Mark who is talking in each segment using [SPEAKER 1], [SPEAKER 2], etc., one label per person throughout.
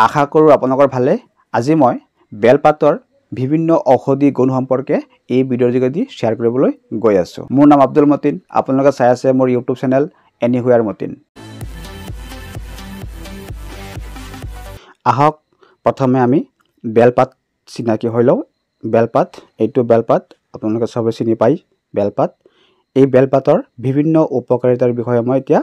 [SPEAKER 1] আশা কৰোঁ আপোনালোকৰ ভালে আজি মই বেলপাতৰ বিভিন্ন ঔষধি গুণ সম্পৰ্কে এই ভিডিঅ'ৰ যোগেদি শ্বেয়াৰ কৰিবলৈ গৈ আছোঁ মোৰ নাম আব্দুল মতিন আপোনালোকে চাই আছে মোৰ ইউটিউব চেনেল এনি এনিহুৱেয়াৰ মতিন আহক প্ৰথমে আমি বেলপাত চিনাকি হৈ লওঁ বেলপাত এইটো বেলপাত আপোনালোকে চবেই চিনি পায় বেলপাত এই বেলপাতৰ বিভিন্ন উপকাৰিতাৰ বিষয়ে মই এতিয়া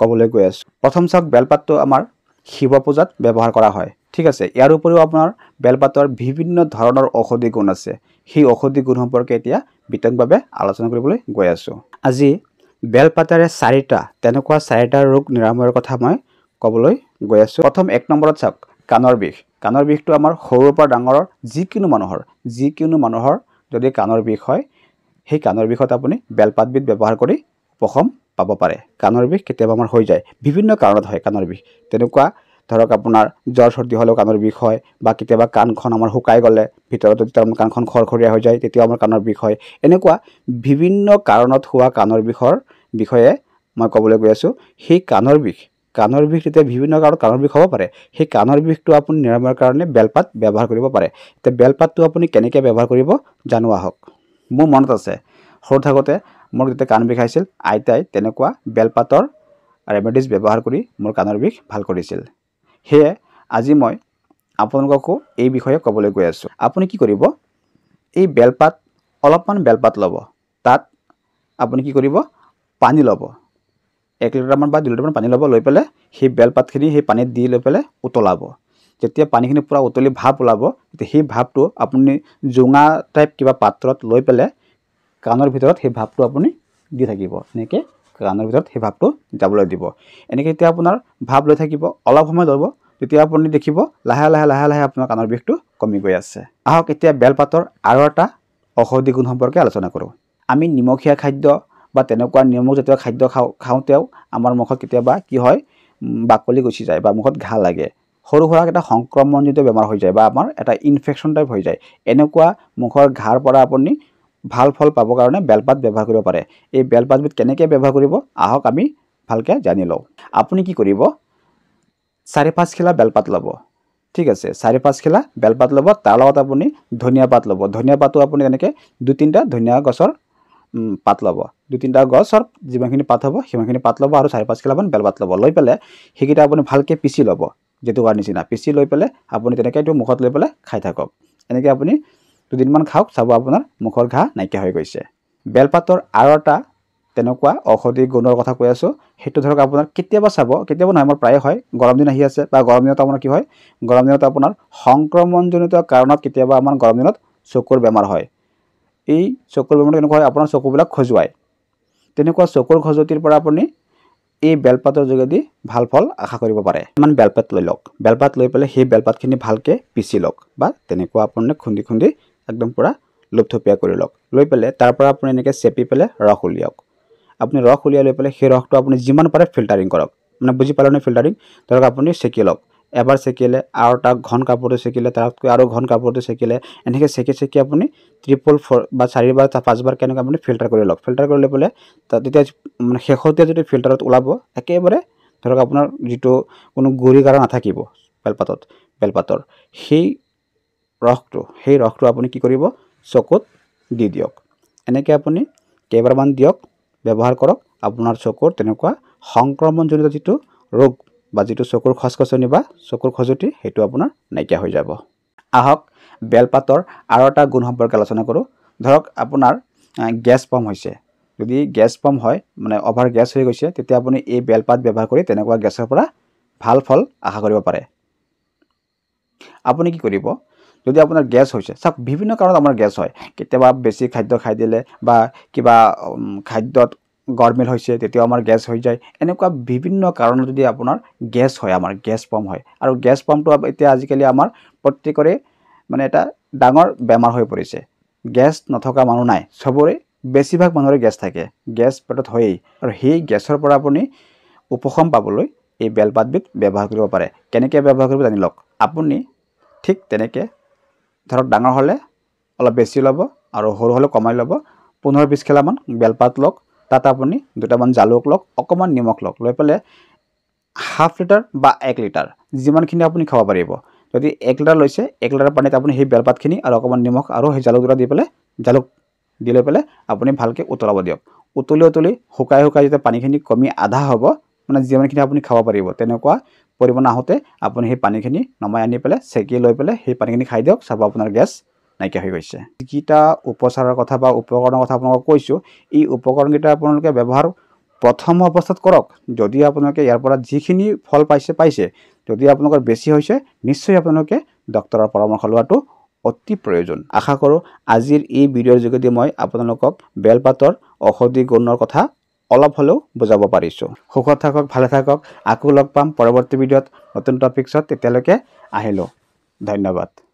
[SPEAKER 1] ক'বলৈ গৈ আছোঁ প্ৰথম চাওক বেলপাতটো আমাৰ শিৱ পূজাত ব্যৱহাৰ কৰা হয় ঠিক আছে ইয়াৰ উপৰিও আপোনাৰ বেলপাতৰ বিভিন্ন ধৰণৰ ঔষধি গুণ আছে সেই ঔষধি গুণ সম্পৰ্কে এতিয়া বিতংভাৱে আলোচনা কৰিবলৈ গৈ আছোঁ আজি বেলপাতেৰে চাৰিটা তেনেকুৱা চাৰিটা ৰোগ নিৰাময়ৰ কথা মই ক'বলৈ গৈ আছোঁ প্ৰথম এক নম্বৰত চাওক কাণৰ বিষ কাণৰ বিষটো আমাৰ সৰুৰ পৰা ডাঙৰৰ যিকোনো মানুহৰ যিকোনো মানুহৰ যদি কাণৰ বিষ হয় সেই কাণৰ বিষত আপুনি বেলপাতবিধ ব্যৱহাৰ কৰি উপশম পাব পাৰে কাণৰ বিষ কেতিয়াবা আমাৰ হৈ যায় বিভিন্ন কাৰণত হয় কাণৰ বিষ তেনেকুৱা ধৰক আপোনাৰ জ্বৰ চৰ্দি হ'লেও কাণৰ বিষ হয় বা কেতিয়াবা কাণখন আমাৰ শুকাই গ'লে ভিতৰত যদি তাৰমানে কাণখন খৰখৰীয়া হৈ যায় তেতিয়াও আমাৰ কাণৰ বিষ হয় এনেকুৱা বিভিন্ন কাৰণত হোৱা কাণৰ বিষৰ বিষয়ে মই ক'বলৈ গৈ আছোঁ সেই কাণৰ বিষ কাণৰ বিষ তেতিয়া বিভিন্ন কাৰণত কাণৰ বিষ হ'ব পাৰে সেই কাণৰ বিষটো আপুনি নিৰাময়ৰ কাৰণে বেলপাত ব্যৱহাৰ কৰিব পাৰে এতিয়া বেলপাতটো আপুনি কেনেকৈ ব্যৱহাৰ কৰিব জানো আহক মোৰ মনত আছে সৰু থাকোঁতে মোক যেতিয়া কাণ বিষাইছিল আইতাই তেনেকুৱা বেলপাতৰ ৰেমেডিজ ব্যৱহাৰ কৰি মোৰ কাণৰ বিষ ভাল কৰিছিল সেয়ে আজি মই আপোনালোককো এই বিষয়ে ক'বলৈ গৈ আছোঁ আপুনি কি কৰিব এই বেলপাত অলপমান বেলপাত ল'ব তাত আপুনি কি কৰিব পানী ল'ব এক লিটাৰমান বা দুই লিটাৰমান পানী ল'ব লৈ পেলাই সেই বেলপাতখিনি সেই পানীত দি লৈ পেলাই উতলাব যেতিয়া পানীখিনি পূৰা উতলি ভাপ ওলাব তেতিয়া সেই ভাপটো আপুনি জোঙা টাইপ কিবা পাত্ৰত লৈ পেলাই কাণৰ ভিতৰত সেই ভাৱটো আপুনি দি থাকিব এনেকৈ কাণৰ ভিতৰত সেই ভাৱটো যাবলৈ দিব এনেকৈ এতিয়া আপোনাৰ ভাৱ লৈ থাকিব অলপ সময় ল'ব তেতিয়া আপুনি দেখিব লাহে লাহে লাহে লাহে আপোনাৰ কাণৰ বিষটো কমি গৈ আছে আহক এতিয়া বেলপাতৰ আৰু এটা ঔষধি গুণ সম্পৰ্কে আলোচনা কৰোঁ আমি নিমখীয়া খাদ্য বা তেনেকুৱা নিমখজাতীয় খাদ্য খাওঁ খাওঁতেও আমাৰ মুখত কেতিয়াবা কি হয় বাকলি গুচি যায় বা মুখত ঘাঁহ লাগে সৰু সুৰাক এটা সংক্ৰমণজনিত বেমাৰ হৈ যায় বা আমাৰ এটা ইনফেকশ্যন টাইপ হৈ যায় এনেকুৱা মুখৰ ঘাঁৰ পৰা আপুনি ভাল ফল পাবৰ কাৰণে বেলপাত ব্যৱহাৰ কৰিব পাৰে এই বেলপাতবিধ কেনেকৈ ব্যৱহাৰ কৰিব আহক আমি ভালকৈ জানি লওঁ আপুনি কি কৰিব চাৰি পাঁচ খিলা বেলপাত ল'ব ঠিক আছে চাৰি পাঁচ খিলা বেলপাত ল'ব তাৰ লগত আপুনি ধনিয়া পাত ল'ব ধনিয়া পাতো আপুনি এনেকৈ দুই তিনিটা ধনিয়া গছৰ পাত ল'ব দুই তিনিটা গছৰ যিমানখিনি পাত হ'ব সিমানখিনি পাত ল'ব আৰু চাৰি পাঁচ কিলামান বেলপাত ল'ব লৈ পেলাই সেইকেইটা আপুনি ভালকৈ পিচি ল'ব যিটো জেতুকাৰ নিচিনা পিচি লৈ পেলাই আপুনি তেনেকৈ এইটো মুখত লৈ পেলাই খাই থাকক এনেকৈ আপুনি দুদিনমান খাওক চাব আপোনাৰ মুখৰ ঘাঁহ নাইকিয়া হৈ গৈছে বেলপাতৰ আৰু এটা তেনেকুৱা ঔষধি গুণৰ কথা কৈ আছোঁ সেইটো ধৰক আপোনাৰ কেতিয়াবা চাব কেতিয়াবা নহয় মোৰ প্ৰায়ে হয় গৰম দিন আহি আছে বা গৰম দিনত আপোনাৰ কি হয় গৰম দিনত আপোনাৰ সংক্ৰমণজনিত কাৰণত কেতিয়াবা আমাৰ গৰম দিনত চকুৰ বেমাৰ হয় এই চকুৰ বেমাৰটো কেনেকুৱা হয় আপোনাৰ চকুবিলাক খজুৱায় তেনেকুৱা চকুৰ খজুৱতিৰ পৰা আপুনি এই বেলপাতৰ যোগেদি ভাল ফল আশা কৰিব পাৰে ইমান বেলপাত লৈ লওক বেলপাত লৈ পেলাই সেই বেলপাতখিনি ভালকৈ পিচি লওক বা তেনেকুৱা আপুনি খুন্দি খুন্দি একদম পুৰা লুপথপিয়া কৰি লওক লৈ পেলাই তাৰপৰা আপুনি এনেকৈ চেপি পেলাই ৰস উলিয়াওক আপুনি ৰস উলিয়াই লৈ পেলাই সেই ৰসটো আপুনি যিমান পাৰে ফিল্টাৰিং কৰক মানে বুজি পালেনে ফিল্টাৰিং ধৰক আপুনি চেকি লওক এবাৰ চেকিলে আৰু তাক ঘন কাপোৰটো চেকিলে তাতকৈ আৰু ঘন কাপোৰটো চেকিলে এনেকৈ চেকি চেকি আপুনি ট্ৰিপল ফ'ৰ বা চাৰিবাৰ পাঁচবাৰ কেনেকৈ আপুনি ফিল্টাৰ কৰি লওক ফিল্টাৰ কৰি লৈ পেলাই তেতিয়া মানে শেহতীয়া যদি ফিল্টাৰত ওলাব একেবাৰে ধৰক আপোনাৰ যিটো কোনো গুৰি কাৰণ নাথাকিব বেলপাতত বেলপাতৰ সেই ৰসটো সেই ৰসটো আপুনি কি কৰিব চকুত দি দিয়ক এনেকৈ আপুনি কেইবাৰমান দিয়ক ব্যৱহাৰ কৰক আপোনাৰ চকুৰ তেনেকুৱা সংক্ৰমণজনিত যিটো ৰোগ বা যিটো চকুৰ খচখচনি বা চকুৰ খজুৱতি সেইটো আপোনাৰ নাইকিয়া হৈ যাব আহক বেলপাতৰ আৰু এটা গুণ সম্পৰ্কে আলোচনা কৰোঁ ধৰক আপোনাৰ গেছ পাম হৈছে যদি গেছ পাম হয় মানে অভাৰ গেছ হৈ গৈছে তেতিয়া আপুনি এই বেলপাত ব্যৱহাৰ কৰি তেনেকুৱা গেছৰ পৰা ভাল ফল আশা কৰিব পাৰে আপুনি কি কৰিব যদি আপোনাৰ গেছ হৈছে চাওক বিভিন্ন কাৰণত আমাৰ গেছ হয় কেতিয়াবা বেছি খাদ্য খাই দিলে বা কিবা খাদ্যত গৰমিল হৈছে তেতিয়াও আমাৰ গেছ হৈ যায় এনেকুৱা বিভিন্ন কাৰণত যদি আপোনাৰ গেছ হয় আমাৰ গেছ পাম্প হয় আৰু গেছ পাম্পটো এতিয়া আজিকালি আমাৰ প্ৰত্যেকৰে মানে এটা ডাঙৰ বেমাৰ হৈ পৰিছে গেছ নথকা মানুহ নাই চবৰে বেছিভাগ মানুহৰে গেছ থাকে গেছ পেটত হয়েই আৰু সেই গেছৰ পৰা আপুনি উপশম পাবলৈ এই বেলপাতবিধ ব্যৱহাৰ কৰিব পাৰে কেনেকৈ ব্যৱহাৰ কৰিব জানি লওক আপুনি ঠিক তেনেকৈ ধৰক ডাঙৰ হ'লে অলপ বেছি ল'ব আৰু সৰু হ'লে কমাই ল'ব পোন্ধৰ বিছ খেলামান বেলপাত লওক তাত আপুনি দুটামান জালুক লওক অকণমান নিমখ লওক লৈ পেলাই হাফ লিটাৰ বা এক লিটাৰ যিমানখিনি আপুনি খাব পাৰিব যদি এক লিটাৰ লৈছে এক লিটাৰ পানীত আপুনি সেই বেলপাতখিনি আৰু অকণমান নিমখ আৰু সেই জালুক দুটা দি পেলাই জালুক দি লৈ পেলাই আপুনি ভালকৈ উতলাব দিয়ক উতলি উতলি শুকাই শুকাই যেতিয়া পানীখিনি কমি আধা হ'ব মানে যিমানখিনি আপুনি খাব পাৰিব তেনেকুৱা কৰিব নাহোঁতে আপুনি সেই পানীখিনি নমাই আনি পেলাই চেকি লৈ পেলাই সেই পানীখিনি খাই দিয়ক চাব আপোনাৰ গেছ নাইকিয়া হৈ গৈছে যিকেইটা উপচাৰৰ কথা বা উপকৰণৰ কথা আপোনালোকক কৈছোঁ এই উপকৰণকেইটা আপোনালোকে ব্যৱহাৰ প্ৰথম অৱস্থাত কৰক যদি আপোনালোকে ইয়াৰ পৰা যিখিনি ফল পাইছে পাইছে যদি আপোনালোকৰ বেছি হৈছে নিশ্চয় আপোনালোকে ডক্তৰৰ পৰামৰ্শ লোৱাটো অতি প্ৰয়োজন আশা কৰোঁ আজিৰ এই ভিডিঅ'ৰ যোগেদি মই আপোনালোকক বেলপাতৰ ঔষধি গুণৰ কথা অলপ হ'লেও বুজাব পাৰিছোঁ সুখত থাকক ভালে থাকক আকৌ লগ পাম পৰৱৰ্তী ভিডিঅ'ত নতুন টপিকছত তেতিয়ালৈকে আহিলোঁ ধন্যবাদ